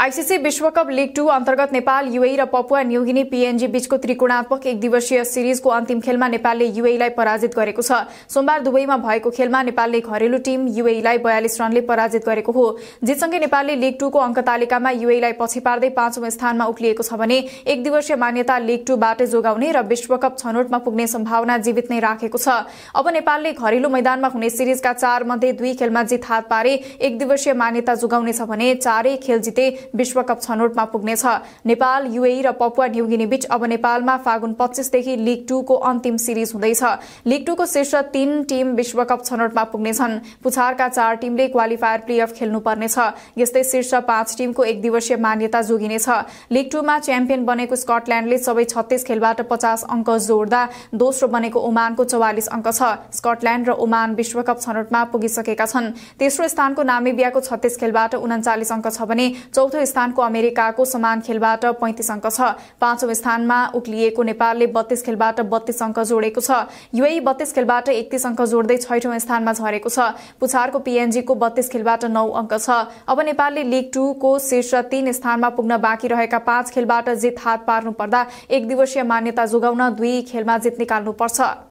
ICC विश्वकप league two अन्तर्गत नेपाल युए र पपुवा न्युगिनी पीएनजी बीचको त्रिकोणात्मक एक दिवसीय सिरिजको अन्तिम खेलमा नेपालले युएलाई पराजित गरेको छ सोमबार दुवैमा भएको खेलमा नेपालले घरेलु टीम युएलाई बयालिस रनले पराजित गरेको हो जितसँगै नेपालले लिग टूको अङ्क तालिकामा युएलाई पछि पार्दै पाँचौं स्थानमा उक्लिएको छ भने एक दिवसीय मान्यता लिग टूबाटै जोगाउने र विश्वकप छनौटमा पुग्ने सम्भावना जीवित नै राखेको छ अब नेपालले घरेलु मैदानमा हुने सिरिजका चार मध्ये दुई खेलमा जित हात पारे एक दिवसीय मान्यता जोगाउनेछ भने चारै खेल जिते विश्वकप छनौटमा पुग्नेछ नेपाल युएई र पपुवा न्युगिनी बीच अब नेपालमा फागुन पच्चीसदेखि लिग टूको अन्तिम सिरिज हुँदैछ लिग टूको शीर्ष तीन टीम विश्वकप छनौटमा पुग्नेछन् पुछारका चार टीमले क्वालिफायर प्लेअफ खेल्नुपर्नेछ यस्तै शीर्ष पाँच टीमको एक दिवसीय मान्यता जोगिनेछ लिग टूमा च्याम्पियन बनेको स्कटल्याण्डले सबै छत्तीस खेलबाट पचास अङ्क जोड्दा दोस्रो बनेको ओमानको चौवालिस अङ्क छ स्कटल्याण्ड र ओमान विश्वकप छनौटमा पुगिसकेका छन् तेस्रो स्थानको नामिबियाको छत्तीस खेलबाट उन्चालिस अङ्क छ भने चौथो चौथो स्थानको अमेरिकाको समान खेलबाट पैंतिस अङ्क छ पाँचौं स्थानमा उक्लिएको नेपालले बत्तीस खेलबाट बत्तीस अङ्क जोडेको छ युए बत्तीस खेलबाट एकतिस अङ्क जोड्दै छैठौं स्थानमा झरेको छ पुछारको पीएनजीको बत्तीस खेलबाट नौ अङ्क छ अब नेपालले लिग टूको शीर्ष तीन स्थानमा पुग्न बाँकी रहेका पाँच खेलबाट जित हात पार्नु पर्दा एक दिवसीय मान्यता जोगाउन दुई खेलमा जित निकाल्नुपर्छ